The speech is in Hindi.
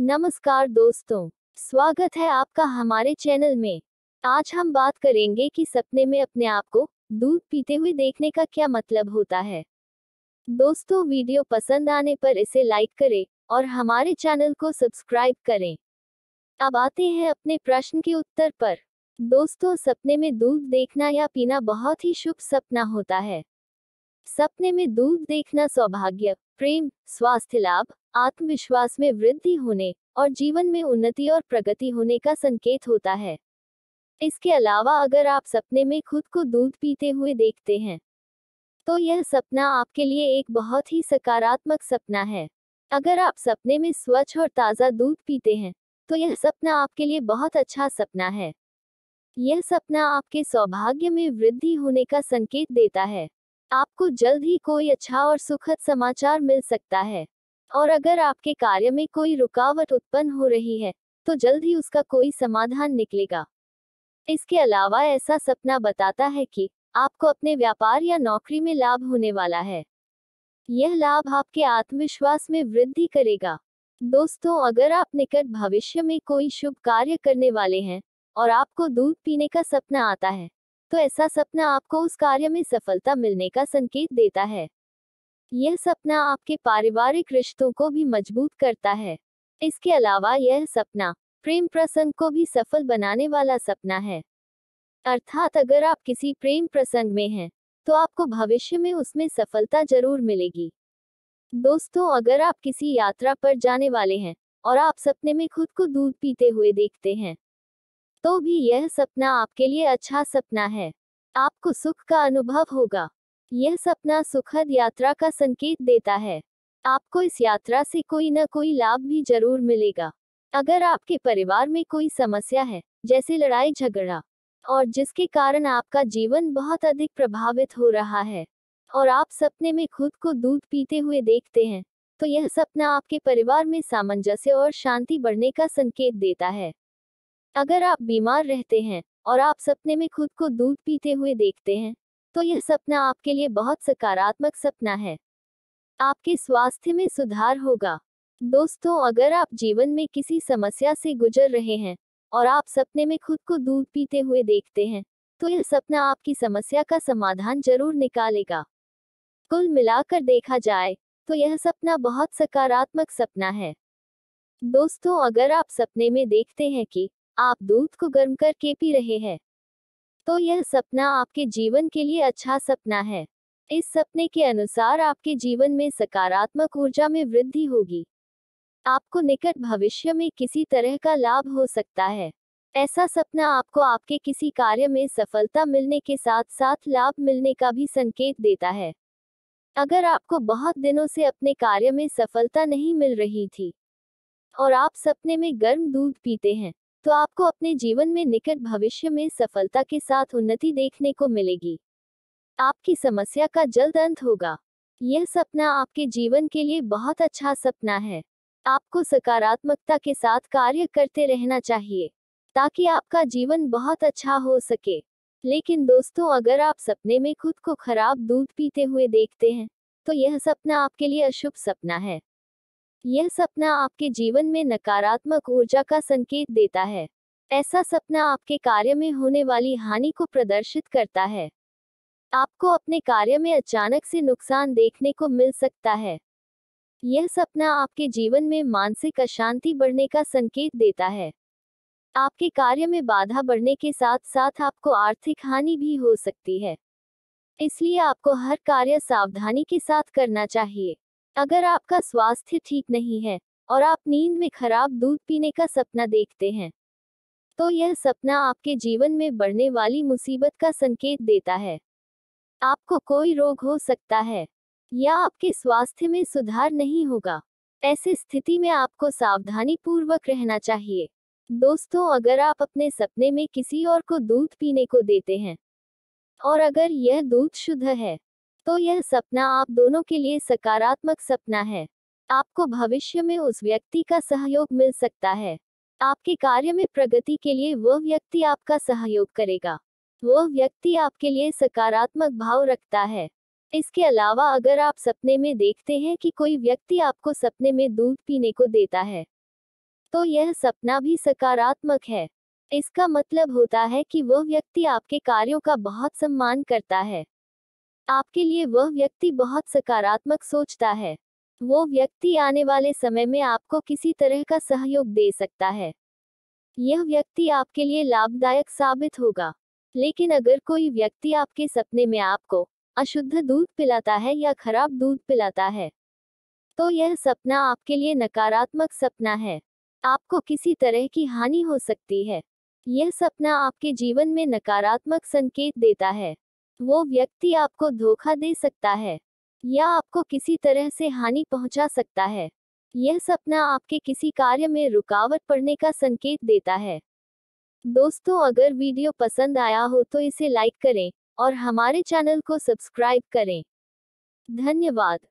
नमस्कार दोस्तों स्वागत है आपका हमारे चैनल में आज हम बात करेंगे कि सपने में अपने आप को दूध पीते हुए देखने का क्या मतलब होता है दोस्तों वीडियो पसंद आने पर इसे लाइक करें और हमारे चैनल को सब्सक्राइब करें अब आते हैं अपने प्रश्न के उत्तर पर दोस्तों सपने में दूध देखना या पीना बहुत ही शुभ सपना होता है सपने में दूध देखना सौभाग्य प्रेम स्वास्थ्य लाभ आत्मविश्वास में वृद्धि होने और जीवन में उन्नति और प्रगति होने का संकेत होता है इसके अलावा अगर आप सपने में खुद को दूध पीते हुए देखते हैं तो यह सपना आपके लिए एक बहुत ही सकारात्मक सपना है अगर आप सपने में स्वच्छ और ताज़ा दूध पीते हैं तो यह सपना आपके लिए बहुत अच्छा सपना है यह सपना आपके सौभाग्य में वृद्धि होने का संकेत देता है आपको जल्द ही कोई अच्छा और सुखद समाचार मिल सकता है और अगर आपके कार्य में कोई रुकावट उत्पन्न हो रही है तो जल्द ही उसका कोई समाधान निकलेगा इसके अलावा ऐसा सपना बताता है कि आपको अपने व्यापार या नौकरी में लाभ होने वाला है यह लाभ आपके आत्मविश्वास में वृद्धि करेगा दोस्तों अगर आप निकट भविष्य में कोई शुभ कार्य करने वाले हैं और आपको दूध पीने का सपना आता है तो ऐसा सपना आपको उस कार्य में सफलता मिलने का संकेत देता है यह सपना आपके पारिवारिक रिश्तों को भी मजबूत करता है इसके अलावा यह सपना प्रेम प्रसंग को भी सफल बनाने वाला सपना है अर्थात अगर आप किसी प्रेम प्रसंग में हैं तो आपको भविष्य में उसमें सफलता जरूर मिलेगी दोस्तों अगर आप किसी यात्रा पर जाने वाले हैं और आप सपने में खुद को दूध पीते हुए देखते हैं तो भी यह सपना आपके लिए अच्छा सपना है आपको सुख का अनुभव होगा यह सपना सुखद यात्रा का संकेत देता है आपको इस यात्रा से कोई न कोई लाभ भी जरूर मिलेगा अगर आपके परिवार में कोई समस्या है जैसे लड़ाई झगड़ा और जिसके कारण आपका जीवन बहुत अधिक प्रभावित हो रहा है और आप सपने में खुद को दूध पीते हुए देखते हैं तो यह सपना आपके परिवार में सामंजस्य और शांति बढ़ने का संकेत देता है अगर आप बीमार रहते हैं और आप सपने में खुद को दूध पीते हुए देखते हैं तो यह सपना आपके लिए बहुत सकारात्मक सपना है आपके स्वास्थ्य में सुधार होगा दोस्तों अगर आप जीवन में किसी समस्या से गुजर रहे हैं और आप सपने में खुद को दूध पीते हुए देखते हैं तो यह सपना आपकी समस्या का समाधान जरूर निकालेगा कुल मिलाकर देखा जाए तो यह सपना बहुत सकारात्मक सपना है दोस्तों अगर आप सपने में देखते हैं कि आप दूध को गर्म करके पी रहे हैं तो यह सपना आपके जीवन के लिए अच्छा सपना है इस सपने के अनुसार आपके जीवन में सकारात्मक ऊर्जा में वृद्धि होगी आपको निकट भविष्य में किसी तरह का लाभ हो सकता है ऐसा सपना आपको आपके किसी कार्य में सफलता मिलने के साथ साथ लाभ मिलने का भी संकेत देता है अगर आपको बहुत दिनों से अपने कार्य में सफलता नहीं मिल रही थी और आप सपने में गर्म दूध पीते हैं तो आपको अपने जीवन में निकट भविष्य में सफलता के साथ उन्नति देखने को मिलेगी आपकी समस्या का जल्द अंत होगा यह सपना आपके जीवन के लिए बहुत अच्छा सपना है आपको सकारात्मकता के साथ कार्य करते रहना चाहिए ताकि आपका जीवन बहुत अच्छा हो सके लेकिन दोस्तों अगर आप सपने में खुद को खराब दूध पीते हुए देखते हैं तो यह सपना आपके लिए अशुभ सपना है यह सपना आपके जीवन में नकारात्मक ऊर्जा का संकेत देता है ऐसा सपना आपके कार्य में होने वाली हानि को प्रदर्शित करता है आपको अपने कार्य में अचानक से नुकसान देखने को मिल सकता है यह सपना आपके जीवन में मानसिक अशांति बढ़ने का संकेत देता है आपके कार्य में बाधा बढ़ने के साथ साथ आपको आर्थिक हानि भी हो सकती है इसलिए आपको हर कार्य सावधानी के साथ करना चाहिए अगर आपका स्वास्थ्य ठीक नहीं है और आप नींद में खराब दूध पीने का सपना देखते हैं तो यह सपना आपके जीवन में बढ़ने वाली मुसीबत का संकेत देता है आपको कोई रोग हो सकता है या आपके स्वास्थ्य में सुधार नहीं होगा ऐसी स्थिति में आपको सावधानी पूर्वक रहना चाहिए दोस्तों अगर आप अपने सपने में किसी और को दूध पीने को देते हैं और अगर यह दूध शुद्ध है तो यह सपना आप दोनों के लिए सकारात्मक सपना है आपको भविष्य में उस व्यक्ति का सहयोग मिल सकता है आपके कार्य में प्रगति के लिए वह व्यक्ति आपका सहयोग करेगा वह व्यक्ति आपके लिए सकारात्मक भाव रखता है इसके अलावा अगर आप सपने में देखते हैं कि कोई व्यक्ति आपको सपने में दूध पीने को देता है तो यह सपना भी सकारात्मक है इसका मतलब होता है कि वह व्यक्ति आपके कार्यों का बहुत सम्मान करता है आपके लिए वह व्यक्ति बहुत सकारात्मक सोचता है वो व्यक्ति आने वाले समय में आपको किसी तरह का सहयोग दे सकता है यह व्यक्ति आपके लिए लाभदायक साबित होगा लेकिन अगर कोई व्यक्ति आपके सपने में आपको अशुद्ध दूध पिलाता है या खराब दूध पिलाता है तो यह सपना आपके लिए नकारात्मक सपना है आपको किसी तरह की हानि हो सकती है यह सपना आपके जीवन में नकारात्मक संकेत देता है वो व्यक्ति आपको धोखा दे सकता है या आपको किसी तरह से हानि पहुंचा सकता है यह सपना आपके किसी कार्य में रुकावट पड़ने का संकेत देता है दोस्तों अगर वीडियो पसंद आया हो तो इसे लाइक करें और हमारे चैनल को सब्सक्राइब करें धन्यवाद